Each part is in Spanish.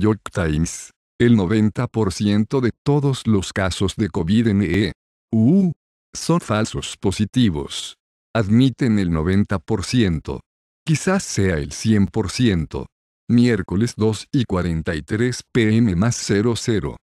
York Times. El 90% de todos los casos de COVID en EU eh, uh, son falsos positivos. Admiten el 90%. Quizás sea el 100%. Miércoles 2 y 43 pm más 00.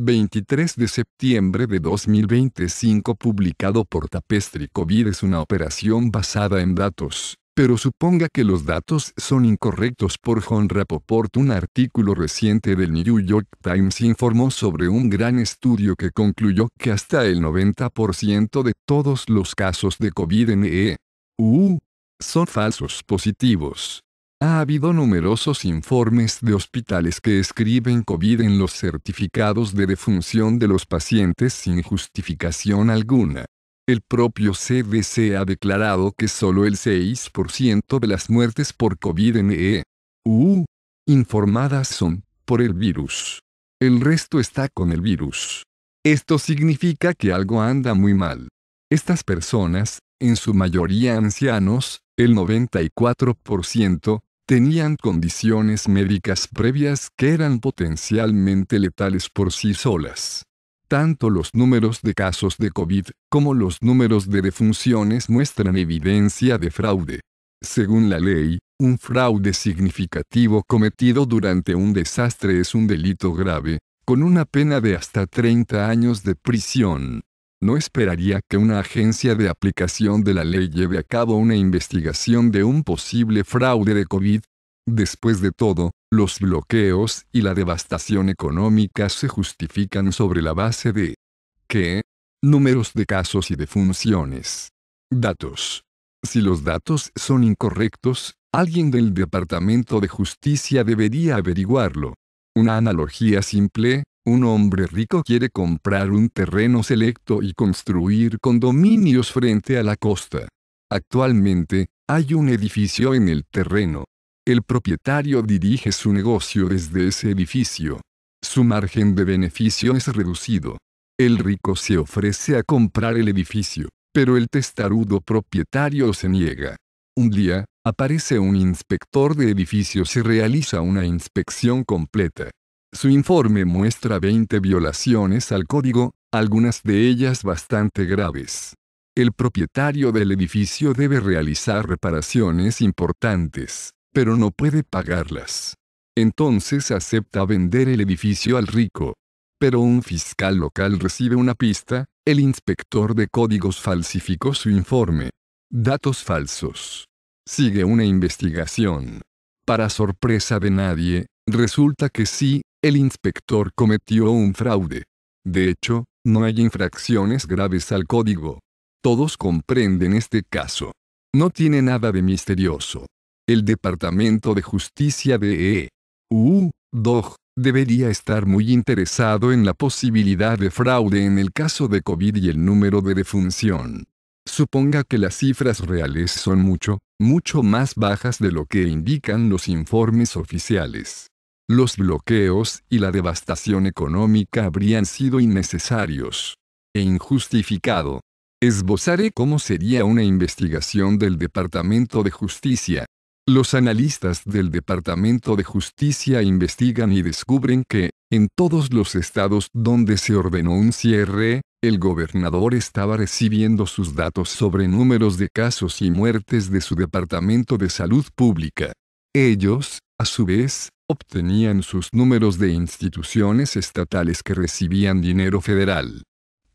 23 de septiembre de 2025 publicado por Tapestry COVID es una operación basada en datos pero suponga que los datos son incorrectos por John Rapoport. Un artículo reciente del New York Times informó sobre un gran estudio que concluyó que hasta el 90% de todos los casos de COVID en uh, EU son falsos positivos. Ha habido numerosos informes de hospitales que escriben COVID en los certificados de defunción de los pacientes sin justificación alguna. El propio CDC ha declarado que solo el 6% de las muertes por COVID en EU uh, informadas son por el virus. El resto está con el virus. Esto significa que algo anda muy mal. Estas personas, en su mayoría ancianos, el 94%, tenían condiciones médicas previas que eran potencialmente letales por sí solas. Tanto los números de casos de COVID como los números de defunciones muestran evidencia de fraude. Según la ley, un fraude significativo cometido durante un desastre es un delito grave, con una pena de hasta 30 años de prisión. No esperaría que una agencia de aplicación de la ley lleve a cabo una investigación de un posible fraude de COVID. Después de todo, los bloqueos y la devastación económica se justifican sobre la base de ¿Qué? números de casos y de funciones. Datos. Si los datos son incorrectos, alguien del Departamento de Justicia debería averiguarlo. Una analogía simple, un hombre rico quiere comprar un terreno selecto y construir condominios frente a la costa. Actualmente, hay un edificio en el terreno, el propietario dirige su negocio desde ese edificio. Su margen de beneficio es reducido. El rico se ofrece a comprar el edificio, pero el testarudo propietario se niega. Un día, aparece un inspector de edificios y realiza una inspección completa. Su informe muestra 20 violaciones al código, algunas de ellas bastante graves. El propietario del edificio debe realizar reparaciones importantes pero no puede pagarlas. Entonces acepta vender el edificio al rico. Pero un fiscal local recibe una pista, el inspector de códigos falsificó su informe. Datos falsos. Sigue una investigación. Para sorpresa de nadie, resulta que sí, el inspector cometió un fraude. De hecho, no hay infracciones graves al código. Todos comprenden este caso. No tiene nada de misterioso. El Departamento de Justicia de EU, debería estar muy interesado en la posibilidad de fraude en el caso de COVID y el número de defunción. Suponga que las cifras reales son mucho, mucho más bajas de lo que indican los informes oficiales. Los bloqueos y la devastación económica habrían sido innecesarios e injustificado. Esbozaré cómo sería una investigación del Departamento de Justicia, los analistas del Departamento de Justicia investigan y descubren que, en todos los estados donde se ordenó un cierre, el gobernador estaba recibiendo sus datos sobre números de casos y muertes de su Departamento de Salud Pública. Ellos, a su vez, obtenían sus números de instituciones estatales que recibían dinero federal.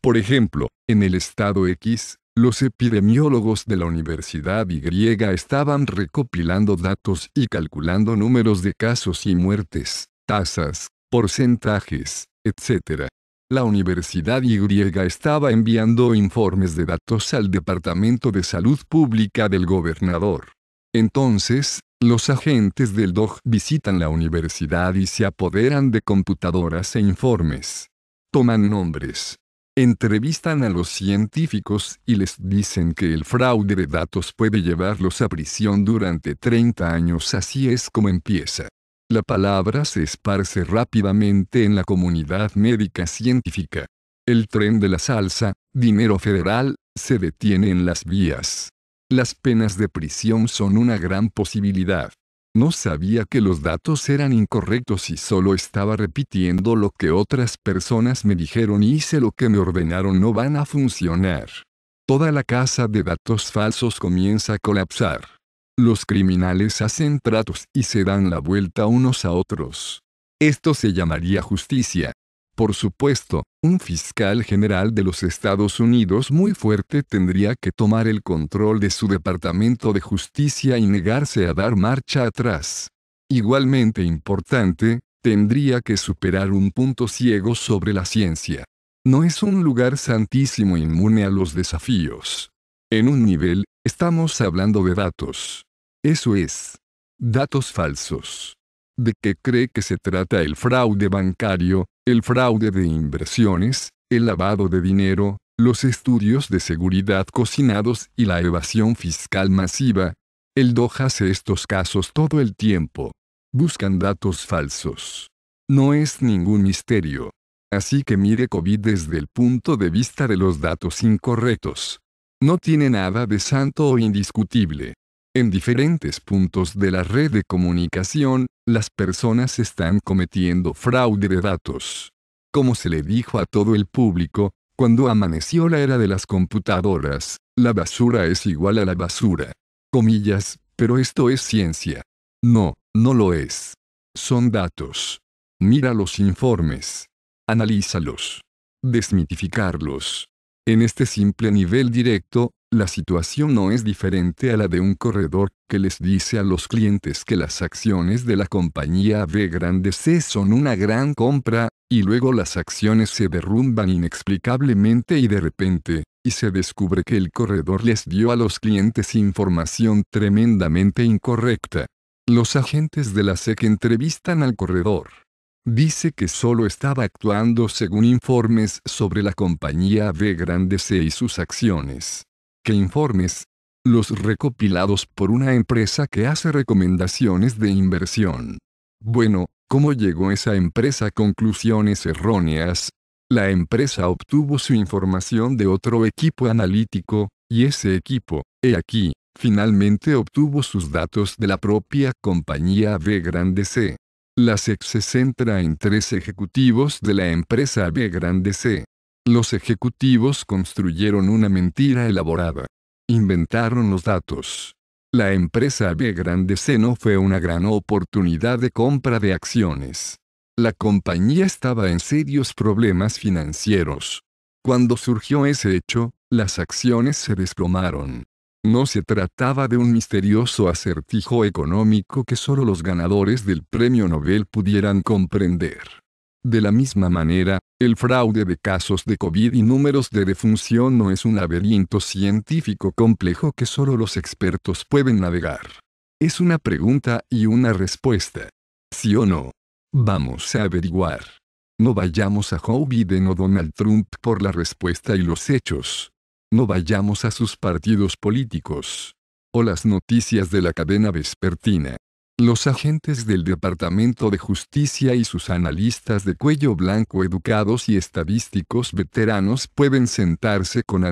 Por ejemplo, en el estado X, los epidemiólogos de la Universidad Y griega estaban recopilando datos y calculando números de casos y muertes, tasas, porcentajes, etc. La Universidad Y estaba enviando informes de datos al Departamento de Salud Pública del gobernador. Entonces, los agentes del DOG visitan la universidad y se apoderan de computadoras e informes. Toman nombres, Entrevistan a los científicos y les dicen que el fraude de datos puede llevarlos a prisión durante 30 años. Así es como empieza. La palabra se esparce rápidamente en la comunidad médica científica. El tren de la salsa, dinero federal, se detiene en las vías. Las penas de prisión son una gran posibilidad. No sabía que los datos eran incorrectos y solo estaba repitiendo lo que otras personas me dijeron y hice lo que me ordenaron no van a funcionar. Toda la casa de datos falsos comienza a colapsar. Los criminales hacen tratos y se dan la vuelta unos a otros. Esto se llamaría justicia, por supuesto, un fiscal general de los Estados Unidos muy fuerte tendría que tomar el control de su Departamento de Justicia y negarse a dar marcha atrás. Igualmente importante, tendría que superar un punto ciego sobre la ciencia. No es un lugar santísimo inmune a los desafíos. En un nivel, estamos hablando de datos. Eso es, datos falsos. ¿De qué cree que se trata el fraude bancario, el fraude de inversiones, el lavado de dinero, los estudios de seguridad cocinados y la evasión fiscal masiva. El DOJ hace estos casos todo el tiempo. Buscan datos falsos. No es ningún misterio. Así que mire COVID desde el punto de vista de los datos incorrectos. No tiene nada de santo o indiscutible. En diferentes puntos de la red de comunicación, las personas están cometiendo fraude de datos. Como se le dijo a todo el público, cuando amaneció la era de las computadoras, la basura es igual a la basura. Comillas, pero esto es ciencia. No, no lo es. Son datos. Mira los informes. Analízalos. Desmitificarlos. En este simple nivel directo, la situación no es diferente a la de un corredor que les dice a los clientes que las acciones de la compañía B grande C son una gran compra, y luego las acciones se derrumban inexplicablemente y de repente, y se descubre que el corredor les dio a los clientes información tremendamente incorrecta. Los agentes de la SEC entrevistan al corredor. Dice que solo estaba actuando según informes sobre la compañía B grande C y sus acciones que informes, los recopilados por una empresa que hace recomendaciones de inversión. Bueno, ¿cómo llegó esa empresa a conclusiones erróneas? La empresa obtuvo su información de otro equipo analítico, y ese equipo, he aquí, finalmente obtuvo sus datos de la propia compañía B grande C. La SEC se centra en tres ejecutivos de la empresa B grande C. Los ejecutivos construyeron una mentira elaborada. Inventaron los datos. La empresa B Grande fue una gran oportunidad de compra de acciones. La compañía estaba en serios problemas financieros. Cuando surgió ese hecho, las acciones se desplomaron. No se trataba de un misterioso acertijo económico que solo los ganadores del Premio Nobel pudieran comprender. De la misma manera, el fraude de casos de COVID y números de defunción no es un laberinto científico complejo que solo los expertos pueden navegar. Es una pregunta y una respuesta. ¿Sí o no? Vamos a averiguar. No vayamos a Joe Biden o Donald Trump por la respuesta y los hechos. No vayamos a sus partidos políticos. O las noticias de la cadena vespertina. Los agentes del Departamento de Justicia y sus analistas de cuello blanco educados y estadísticos veteranos pueden sentarse con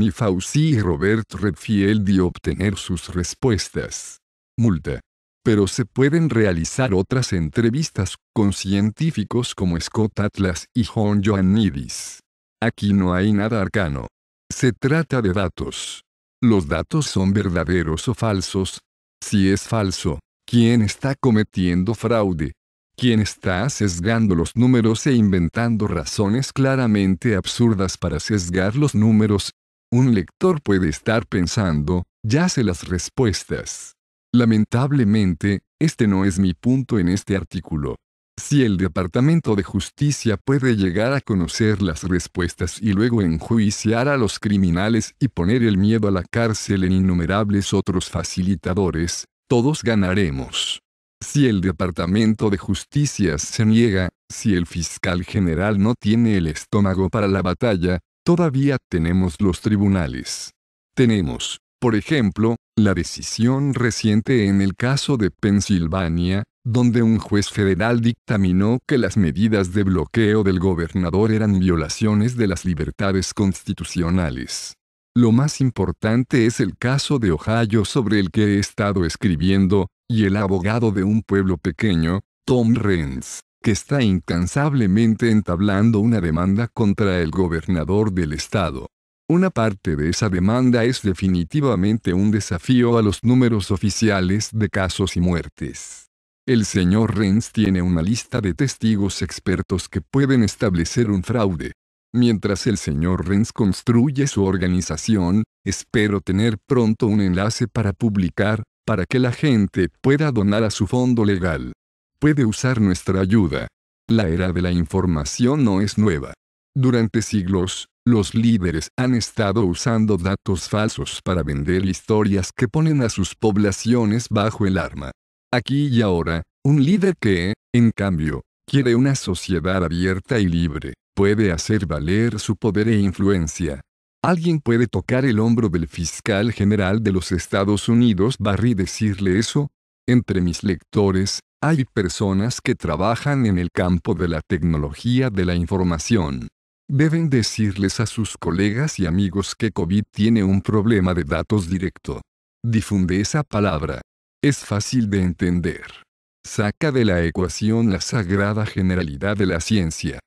y Fauci y Robert Redfield y obtener sus respuestas. Multa. Pero se pueden realizar otras entrevistas con científicos como Scott Atlas y John Ioannidis. Aquí no hay nada arcano. Se trata de datos. Los datos son verdaderos o falsos. Si es falso, ¿Quién está cometiendo fraude, ¿Quién está sesgando los números e inventando razones claramente absurdas para sesgar los números. Un lector puede estar pensando, ya sé las respuestas. Lamentablemente, este no es mi punto en este artículo. Si el Departamento de Justicia puede llegar a conocer las respuestas y luego enjuiciar a los criminales y poner el miedo a la cárcel en innumerables otros facilitadores, todos ganaremos. Si el Departamento de Justicia se niega, si el fiscal general no tiene el estómago para la batalla, todavía tenemos los tribunales. Tenemos, por ejemplo, la decisión reciente en el caso de Pensilvania, donde un juez federal dictaminó que las medidas de bloqueo del gobernador eran violaciones de las libertades constitucionales. Lo más importante es el caso de Ohio sobre el que he estado escribiendo, y el abogado de un pueblo pequeño, Tom Renz, que está incansablemente entablando una demanda contra el gobernador del estado. Una parte de esa demanda es definitivamente un desafío a los números oficiales de casos y muertes. El señor Renz tiene una lista de testigos expertos que pueden establecer un fraude, Mientras el señor Renz construye su organización, espero tener pronto un enlace para publicar, para que la gente pueda donar a su fondo legal. Puede usar nuestra ayuda. La era de la información no es nueva. Durante siglos, los líderes han estado usando datos falsos para vender historias que ponen a sus poblaciones bajo el arma. Aquí y ahora, un líder que, en cambio, quiere una sociedad abierta y libre, puede hacer valer su poder e influencia. Alguien puede tocar el hombro del fiscal general de los Estados Unidos Barry decirle eso. Entre mis lectores, hay personas que trabajan en el campo de la tecnología de la información. Deben decirles a sus colegas y amigos que COVID tiene un problema de datos directo. Difunde esa palabra. Es fácil de entender. Saca de la ecuación la sagrada generalidad de la ciencia.